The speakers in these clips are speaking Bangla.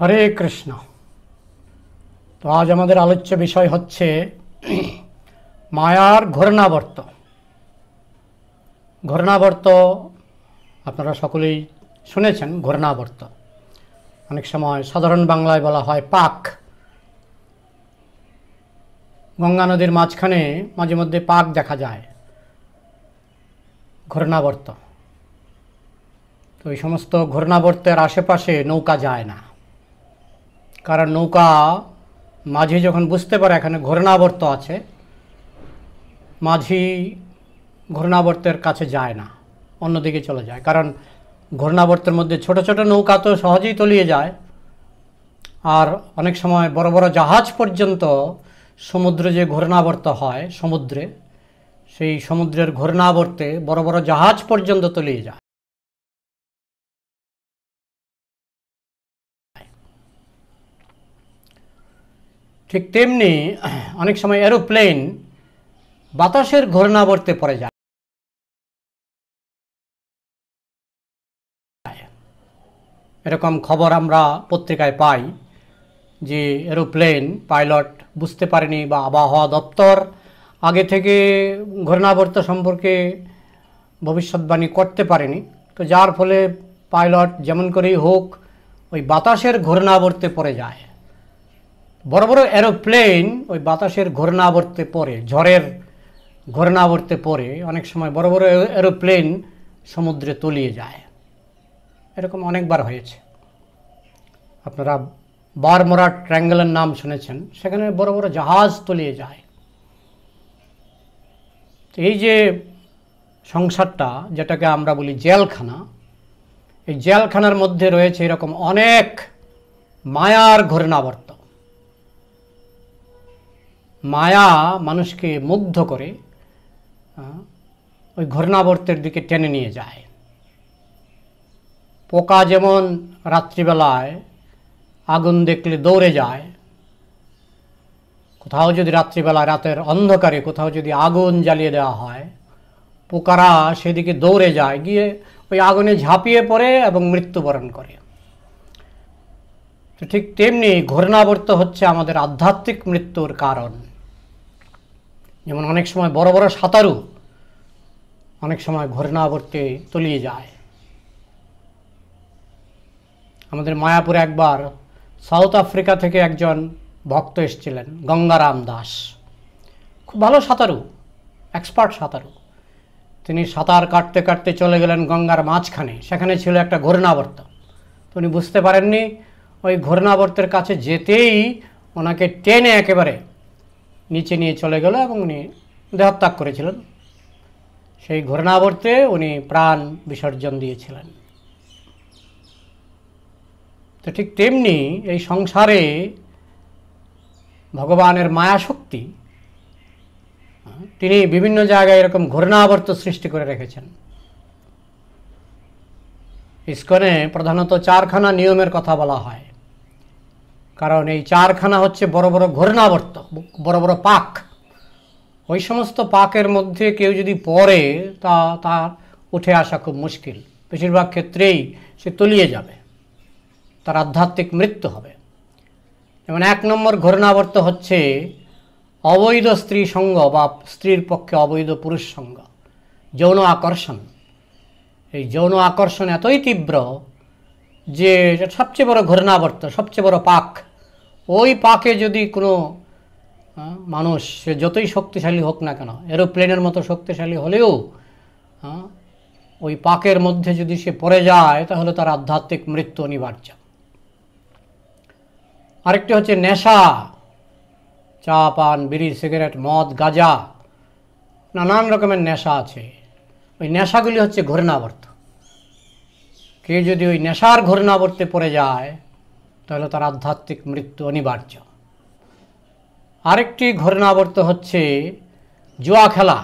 হরে কৃষ্ণ তো আজ আমাদের আলোচ্য বিষয় হচ্ছে মায়ার ঘূর্ণাবর্ত ঘূর্ণাবর্ত আপনারা সকলেই শুনেছেন ঘূর্ণাবর্ত অনেক সময় সাধারণ বাংলায় বলা হয় পাক গঙ্গা নদীর মাঝখানে মাঝে মধ্যে পাক দেখা যায় ঘূর্ণাবর্ত তো এই সমস্ত ঘূর্ণাবর্তের আশেপাশে নৌকা যায় না কারণ নৌকা মাঝি যখন বুঝতে পারে এখানে ঘূর্ণাবর্ত আছে মাঝি ঘূর্ণাবর্তের কাছে যায় না অন্যদিকে চলে যায় কারণ ঘূর্ণাবর্তের মধ্যে ছোট ছোট নৌকা তো সহজেই তলিয়ে যায় আর অনেক সময় বড় বড় জাহাজ পর্যন্ত সমুদ্রে যে ঘূর্ণাবর্ত হয় সমুদ্রে সেই সমুদ্রের ঘূর্ণাবর্তে বড় বড় জাহাজ পর্যন্ত তলিয়ে যায় ঠিক তেমনি অনেক সময় এরোপ্লেন বাতাসের ঘূর্ণাবর্তে পড়ে যায় এরকম খবর আমরা পত্রিকায় পাই যে এরোপ্লেন পাইলট বুঝতে পারেনি বা আবহাওয়া দপ্তর আগে থেকে ঘূর্ণাবর্ত সম্পর্কে ভবিষ্যৎবাণী করতে পারেনি তো যার ফলে পাইলট যেমন করেই হোক ওই বাতাসের ঘূর্ণাবর্তে পড়ে যায় বড় বড় এরোপ্লেন ওই বাতাসের ঘূর্ণাবর্তে পড়ে ঝড়ের ঘূর্ণাবর্তে পড়ে অনেক সময় বড় বড় এরোপ্লেন সমুদ্রে তলিয়ে যায় এরকম অনেকবার হয়েছে আপনারা বারমোরা ট্র্যাঙ্গেলের নাম শুনেছেন সেখানে বড় বড় জাহাজ তলিয়ে যায় এই যে সংসারটা যেটাকে আমরা বলি জেলখানা এই জেলখানার মধ্যে রয়েছে এরকম অনেক মায়ার ঘূর্ণাবর্ত মায়া মানুষকে মুগ্ধ করে ওই ঘূর্ণাবর্তের দিকে টেনে নিয়ে যায় পোকা যেমন রাত্রিবেলায় আগুন দেখলে দৌড়ে যায় কোথাও যদি রাত্রিবেলা রাতের অন্ধকারে কোথাও যদি আগুন জ্বালিয়ে দেওয়া হয় পোকারা সেদিকে দৌড়ে যায় গিয়ে ওই আগুনে ঝাঁপিয়ে পড়ে এবং মৃত্যুবরণ করে ঠিক তেমনি ঘূর্ণাবর্ত হচ্ছে আমাদের আধ্যাত্মিক মৃত্যুর কারণ যেমন অনেক সময় বড় বড় সাঁতারু অনেক সময় ঘটনাবর্তে তলিয়ে যায় আমাদের মায়াপুরে একবার সাউথ আফ্রিকা থেকে একজন ভক্ত এসেছিলেন গঙ্গারাম দাস খুব ভালো সাঁতারু এক্সপার্ট সাঁতারু তিনি সাঁতার কাটতে কাটতে চলে গেলেন গঙ্গার মাঝখানে সেখানে ছিল একটা ঘূর্ণাবর্ত তো উনি বুঝতে পারেননি ওই ঘূর্ণাবর্তের কাছে যেতেই ওনাকে টেনে একেবারে নিচে নিয়ে চলে গেল এবং উনি দেহত্যাগ করেছিলেন সেই ঘটনাবর্তে উনি প্রাণ বিসর্জন দিয়েছিলেন তো ঠিক তেমনি এই সংসারে ভগবানের মায়াশক্তি তিনি বিভিন্ন জায়গায় এরকম ঘূর্ণাবর্ত সৃষ্টি করে রেখেছেন ইস্কনে প্রধানত চারখানা নিয়মের কথা বলা হয় কারণ এই চারখানা হচ্ছে বড় বড় ঘূর্ণাবর্ত বড় বড় পাক ওই সমস্ত পাকের মধ্যে কেউ যদি পড়ে তা তার উঠে আসা খুব মুশকিল বেশিরভাগ ক্ষেত্রেই সে তলিয়ে যাবে তার আধ্যাত্মিক মৃত্যু হবে যেমন এক নম্বর ঘটনাবর্ত হচ্ছে অবৈধ স্ত্রী সঙ্গ বা স্ত্রীর পক্ষে অবৈধ পুরুষ সঙ্গ যৌন আকর্ষণ এই যৌন আকর্ষণ এতই তীব্র যে সবচেয়ে বড় ঘটনাবর্ত সবচেয়ে বড় পাক ওই পাকে যদি কোনো মানুষ সে যতই শক্তিশালী হোক না কেন এরোপ্লেনের মতো শক্তিশালী হলেও ওই পাকের মধ্যে যদি সে পড়ে যায় তাহলে তার আধ্যাত্মিক মৃত্যু অনিবার্য আরেকটি হচ্ছে নেশা চা পান বিড়ি সিগারেট মদ গাঁজা নানান রকমের নেশা আছে ওই নেশাগুলি হচ্ছে ঘটনাবর্ত কেউ যদি ওই নেশার ঘূর্ণাবর্তে পড়ে যায় তাহলে তার আধ্যাত্মিক মৃত্যু অনিবার্য আরেকটি ঘূর্ণাবর্ত হচ্ছে জুয়া খেলা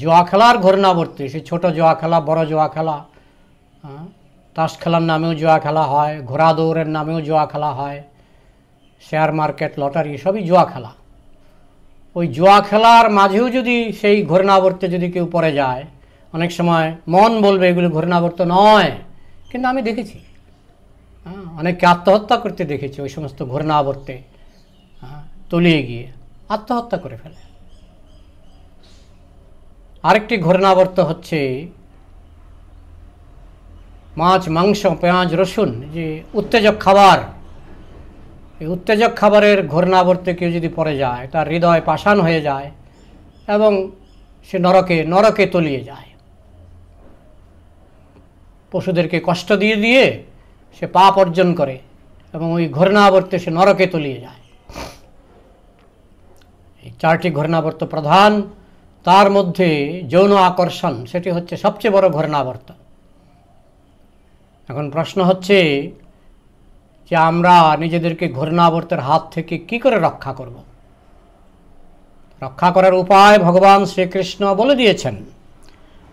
জুয়া খেলার ঘূর্ণাবর্তে সে ছোট জুয়া খেলা বড় জুয়া খেলা হ্যাঁ, তাস খেলার নামেও জুয়া খেলা হয় ঘোড়া দৌড়ের নামেও জুয়া খেলা হয় শেয়ার মার্কেট লটারি সবই জুয়া খেলা ওই জুয়া খেলার মাঝেও যদি সেই ঘূর্ণাবর্তে যদি কেউ পড়ে যায় অনেক সময় মন বলবে এগুলো ঘটনাবর্ত নয় কিন্তু আমি দেখেছি হ্যাঁ অনেককে আত্মহত্যা করতে দেখেছি ওই সমস্ত ঘটনাবর্তে হ্যাঁ তলিয়ে গিয়ে আত্মহত্যা করে ফেলে আরেকটি ঘটনাবর্ত হচ্ছে মাছ মাংস পেঁয়াজ রসুন যে উত্তেজক খাবার এই উত্তেজক খাবারের ঘটনাবর্তে কেউ যদি পড়ে যায় তার হৃদয় পাষাণ হয়ে যায় এবং সে নরকে নরকে তলিয়ে যায় পশুদেরকে কষ্ট দিয়ে দিয়ে সে পাপ অর্জন করে এবং ওই ঘটনাবর্তে সে নরকে তলিয়ে যায় এই চারটি ঘর্ণাবর্ত প্রধান তার মধ্যে যৌন আকর্ষণ সেটি হচ্ছে সবচেয়ে বড় ঘর্ণাবর্ত এখন প্রশ্ন হচ্ছে যে আমরা নিজেদেরকে ঘূর্ণাবর্তের হাত থেকে কি করে রক্ষা করব রক্ষা করার উপায় ভগবান শ্রীকৃষ্ণ বলে দিয়েছেন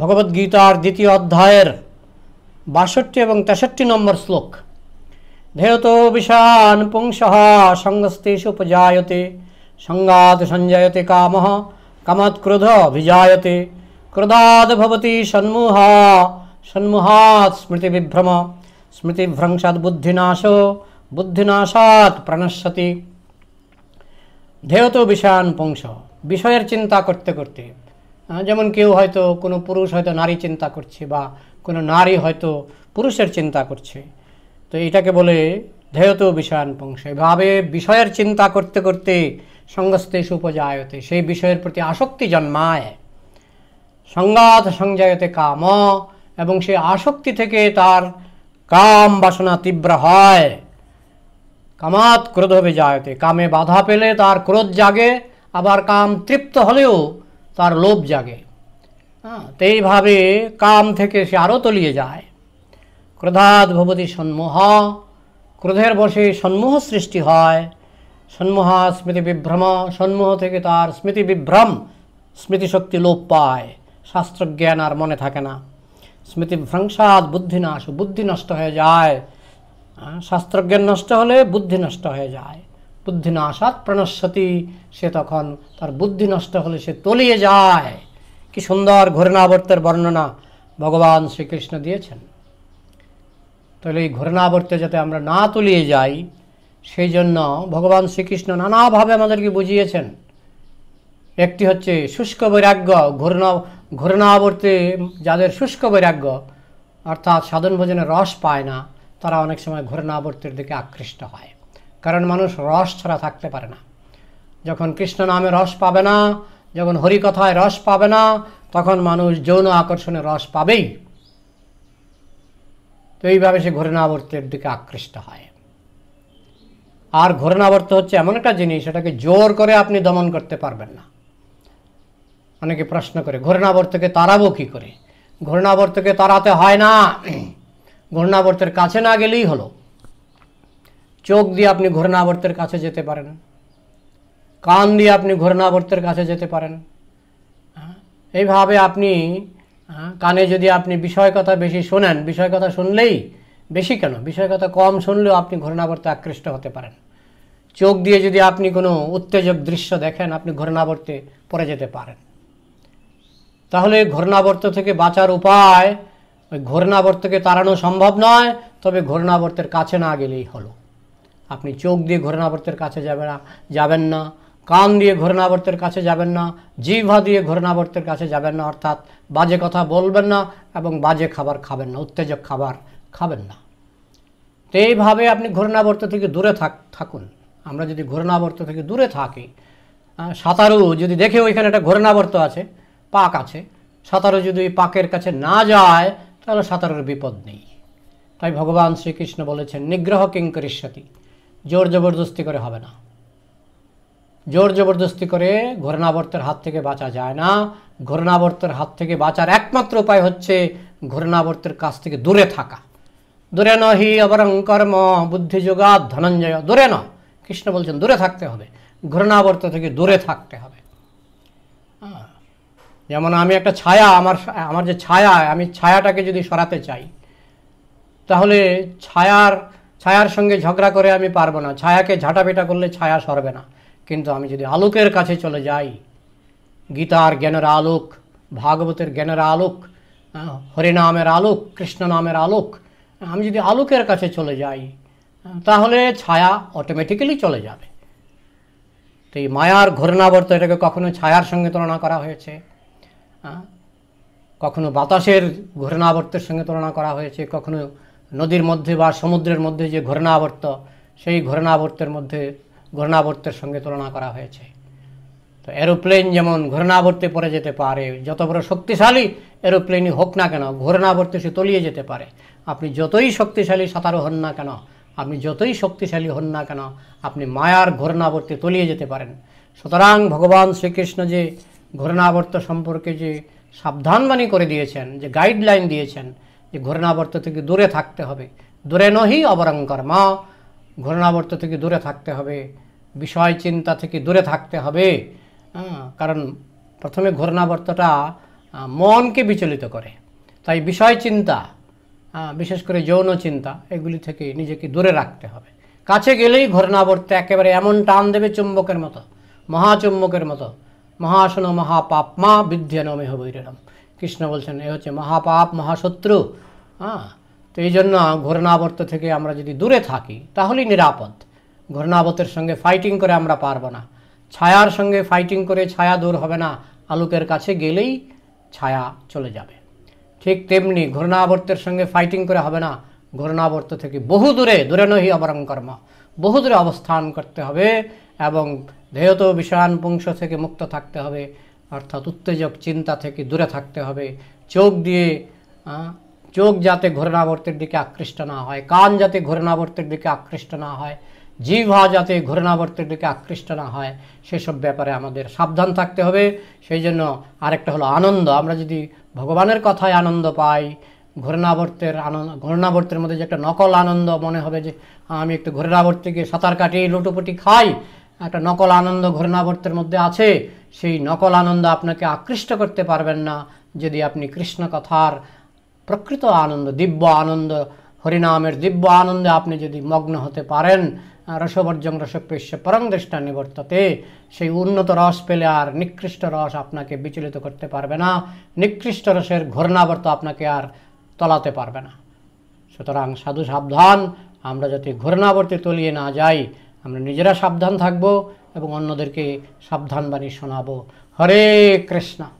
ভগবদ্গীতার দ্বিতীয় অধ্যায়ের বাষট্টি এবং তেষট্টি নম্বর শ্লোক ধেয়ত বিষান পুংসহ সংস্থেষু উপজায়তে সংঘাত সঞ্জায়তে কাম কামাত ক্রোধ অভিজায়তে ক্রোধাদ ভবতি সন্মুহ সন্মুহাত স্মৃতি বিভ্রম স্মৃতি স্মৃতিভ্রংশাৎ বুদ্ধিনাশ বুদ্ধিনাশাত প্রণশ্যতি ধেয়ত বিষান পুংস বিষয়ের চিন্তা করতে করতে যেমন কেউ হয়তো কোনো পুরুষ হয়তো নারী চিন্তা করছে বা কোনো নারী হয়তো পুরুষের চিন্তা করছে তো এটাকে বলে ধেয়ত বিষয়ান পংস এভাবে বিষয়ের চিন্তা করতে করতে সংস্থে সুপজায়তে সেই বিষয়ের প্রতি আসক্তি জন্মায় সংঘাত সংজায়তে কাম এবং সেই আসক্তি থেকে তার কাম বাসনা তীব্র হয় কামাত ক্রোধ হবে জায়তে কামে বাধা পেলে তার ক্রোধ জাগে আবার কাম তৃপ্ত হলেও তার লোভ জাগে হ্যাঁ তো এইভাবে কাম থেকে সে আরও তলিয়ে যায় ক্রোধাত ভবতী সন্মোহ ক্রোধের বসে সন্মোহ সৃষ্টি হয় সন্মোহা স্মৃতি বিভ্রম সন্মোহ থেকে তার স্মৃতি বিভ্রম স্মৃতিশক্তি লোপ পায় শাস্ত্রজ্ঞান আর মনে থাকে না বুদ্ধি নাশ বুদ্ধি নষ্ট হয়ে যায় হ্যাঁ, শাস্ত্রজ্ঞান নষ্ট হলে বুদ্ধি নষ্ট হয়ে যায় বুদ্ধি বুদ্ধিনাশাত প্রণস্বতি সে তখন তার বুদ্ধি নষ্ট হলে সে তলিয়ে যায় কি সুন্দর ঘূর্ণাবর্তের বর্ণনা ভগবান শ্রীকৃষ্ণ দিয়েছেন তাহলে এই ঘোরণাবর্তে যাতে আমরা না তলিয়ে যাই সেই জন্য ভগবান শ্রীকৃষ্ণ নানাভাবে আমাদেরকে বুঝিয়েছেন একটি হচ্ছে শুষ্ক বৈরাগ্য ঘূর্ণা ঘূর্ণাবর্তে যাদের শুষ্ক বৈরাগ্য অর্থাৎ সাধন ভোজনে রস পায় না তারা অনেক সময় ঘূর্ণাবর্তের দিকে আকৃষ্ট হয় কারণ মানুষ রস ছাড়া থাকতে পারে না যখন কৃষ্ণ নামে রস পাবে না যখন হরিকথায় রস পাবে না তখন মানুষ যৌন আকর্ষণে রস পাবেই তো এইভাবে সে ঘোরণাবর্তের দিকে আকৃষ্ট হয় আর ঘোরণাবর্ত হচ্ছে এমন একটা জিনিস এটাকে জোর করে আপনি দমন করতে পারবেন না অনেকে প্রশ্ন করে ঘোরণাবর্তকে তাড়াবো কী করে ঘোরণাবর্তকে তাড়াতে হয় না ঘূর্ণাবর্তের কাছে না গেলেই হলো চোখ দিয়ে আপনি ঘূর্ণাবর্তের কাছে যেতে পারেন কান দিয়ে আপনি ঘূর্ণাবর্তের কাছে যেতে পারেন এইভাবে আপনি কানে যদি আপনি বিষয় কথা বেশি শোনেন বিষয় কথা শুনলেই বেশি কেন বিষয় কথা কম শুনলেও আপনি ঘূর্ণাবর্তে আকৃষ্ট হতে পারেন চোখ দিয়ে যদি আপনি কোনো উত্তেজক দৃশ্য দেখেন আপনি ঘূর্ণাবর্তে পড়ে যেতে পারেন তাহলে ঘূর্ণাবর্ত থেকে বাঁচার উপায় ওই ঘূর্ণাবর্তকে তাড়ানো সম্ভব নয় তবে ঘূর্ণাবর্তের কাছে না গেলেই হলো আপনি চোখ দিয়ে ঘটনাবর্তের কাছে যাবে না যাবেন না কান দিয়ে ঘটনাবর্তের কাছে যাবেন না জিভা দিয়ে ঘটনাবর্তের কাছে যাবেন না অর্থাৎ বাজে কথা বলবেন না এবং বাজে খাবার খাবেন না উত্তেজক খাবার খাবেন না তো এইভাবে আপনি ঘটনাবর্ত থেকে দূরে থাক থাকুন আমরা যদি ঘটনাবর্ত থেকে দূরে থাকি সাঁতারু যদি দেখে ওইখানে একটা ঘটনাবর্ত আছে পাক আছে সাঁতারু যদি ওই পাকের কাছে না যায় তাহলে সাঁতারুর বিপদ নেই তাই ভগবান শ্রীকৃষ্ণ বলেছেন নিগ্রহ কিং করিষ্যতি জোর জবরদস্তি করে হবে না জোর জবরদস্তি করে ঘূর্ণাবর্তের হাত থেকে বাঁচা যায় না ঘূর্ণাবর্তের হাত থেকে বাঁচার একমাত্র উপায় হচ্ছে ঘূর্ণাবর্তের কাছ থেকে দূরে থাকা দূরে নহি অবরং কর্ম বুদ্ধিযোগা ধনঞ্জয় দূরে ন কৃষ্ণ বলছেন দূরে থাকতে হবে ঘূর্ণাবর্ত থেকে দূরে থাকতে হবে যেমন আমি একটা ছায়া আমার আমার যে ছায়া আমি ছায়াটাকে যদি সরাতে চাই তাহলে ছায়ার ছায়ার সঙ্গে ঝগড়া করে আমি পারবো না ছায়াকে ঝাঁটাপেটা করলে ছায়া সরবে না কিন্তু আমি যদি আলোকের কাছে চলে যাই গীতার জ্ঞানের আলোক ভাগবতের জ্ঞানের আলোক হরিনামের আলোক কৃষ্ণ নামের আলোক আমি যদি আলোকের কাছে চলে যাই তাহলে ছায়া অটোমেটিক্যালি চলে যাবে তো এই মায়ার ঘূর্ণাবর্ত এটাকে কখনো ছায়ার সঙ্গে তুলনা করা হয়েছে কখনো বাতাসের ঘূর্ণাবর্তের সঙ্গে তুলনা করা হয়েছে কখনো নদীর মধ্যে বা সমুদ্রের মধ্যে যে ঘূর্ণাবর্ত সেই ঘূর্ণাবর্তের মধ্যে ঘূর্ণাবর্তের সঙ্গে তুলনা করা হয়েছে তো এরোপ্লেন যেমন ঘূর্ণাবর্তে পড়ে যেতে পারে যত বড় শক্তিশালী এরোপ্লেনই হোক না কেন ঘূর্ণাবর্তে সে তলিয়ে যেতে পারে আপনি যতই শক্তিশালী সাঁতারু হন না কেন আপনি যতই শক্তিশালী হন না কেন আপনি মায়ার ঘূর্ণাবর্তে তলিয়ে যেতে পারেন সুতরাং ভগবান শ্রীকৃষ্ণ যে ঘূর্ণাবর্ত সম্পর্কে যে সাবধানবাণী করে দিয়েছেন যে গাইডলাইন দিয়েছেন যে ঘূর্ণাবর্ত থেকে দূরে থাকতে হবে দূরে নহি অবরঙ্কর মা ঘূর্ণাবর্ত থেকে দূরে থাকতে হবে বিষয় চিন্তা থেকে দূরে থাকতে হবে হ্যাঁ, কারণ প্রথমে ঘূর্ণাবর্তটা মনকে বিচলিত করে তাই বিষয় চিন্তা বিশেষ করে যৌন চিন্তা এগুলি থেকে নিজেকে দূরে রাখতে হবে কাছে গেলেই ঘূর্ণাবর্ত একেবারে এমন টান দেবে চুম্বকের মতো মহাচুম্বকের মতো মহাসন মহাপাপমা বিদ্যানমে হবৈরম কৃষ্ণ বলছেন এ হচ্ছে মহাপাপ মহাশত্রু হ্যাঁ তো এই জন্য ঘূর্ণাবর্ত থেকে আমরা যদি দূরে থাকি তাহলেই নিরাপদ ঘূর্ণাবর্তের সঙ্গে ফাইটিং করে আমরা পারবো না ছায়ার সঙ্গে ফাইটিং করে ছায়া দূর হবে না আলোকের কাছে গেলেই ছায়া চলে যাবে ঠিক তেমনি ঘূর্ণাবর্তের সঙ্গে ফাইটিং করে হবে না ঘূর্ণাবর্ত থেকে বহু দূরে দূরে নহি অবরং কর্ম বহু দূরে অবস্থান করতে হবে এবং ধেয়ত বিষয়ান পুংশ থেকে মুক্ত থাকতে হবে অর্থাৎ উত্তেজক চিন্তা থেকে দূরে থাকতে হবে চোখ দিয়ে চোখ যাতে ঘূর্ণাবর্তের দিকে আকৃষ্ট না হয় কান যাতে ঘূর্ণাবর্তের দিকে আকৃষ্ট না হয় জিভা যাতে ঘূর্ণাবর্তের দিকে আকৃষ্ট না হয় সেসব ব্যাপারে আমাদের সাবধান থাকতে হবে সেই জন্য আরেকটা হলো আনন্দ আমরা যদি ভগবানের কথায় আনন্দ পাই ঘূর্ণাবর্তের আনন্দ ঘূর্ণাবর্তের মধ্যে যে একটা নকল আনন্দ মনে হবে যে আমি একটু ঘোরণাবর্তে গিয়ে সাঁতার কাটি লুটোপুটি খাই একটা নকল আনন্দ ঘূর্ণাবর্তের মধ্যে আছে সেই নকল আনন্দ আপনাকে আকৃষ্ট করতে পারবেন না যদি আপনি কৃষ্ণ কথার প্রকৃত আনন্দ দিব্য আনন্দ হরিনামের দিব্য আনন্দে আপনি যদি মগ্ন হতে পারেন রসবর্জং রসপেশ্য পরং দৃষ্টা নিবর্ততে সেই উন্নত রস পেলে আর নিকৃষ্ট রস আপনাকে বিচলিত করতে পারবে না নিকৃষ্ট রসের ঘূর্ণাবর্ত আপনাকে আর তলাতে পারবে না সুতরাং সাধু সাবধান আমরা যদি ঘূর্ণাবর্তে তলিয়ে না যাই আমরা নিজেরা সাবধান থাকব এবং অন্যদেরকে সাবধান বাণী শোনাবো হরে কৃষ্ণা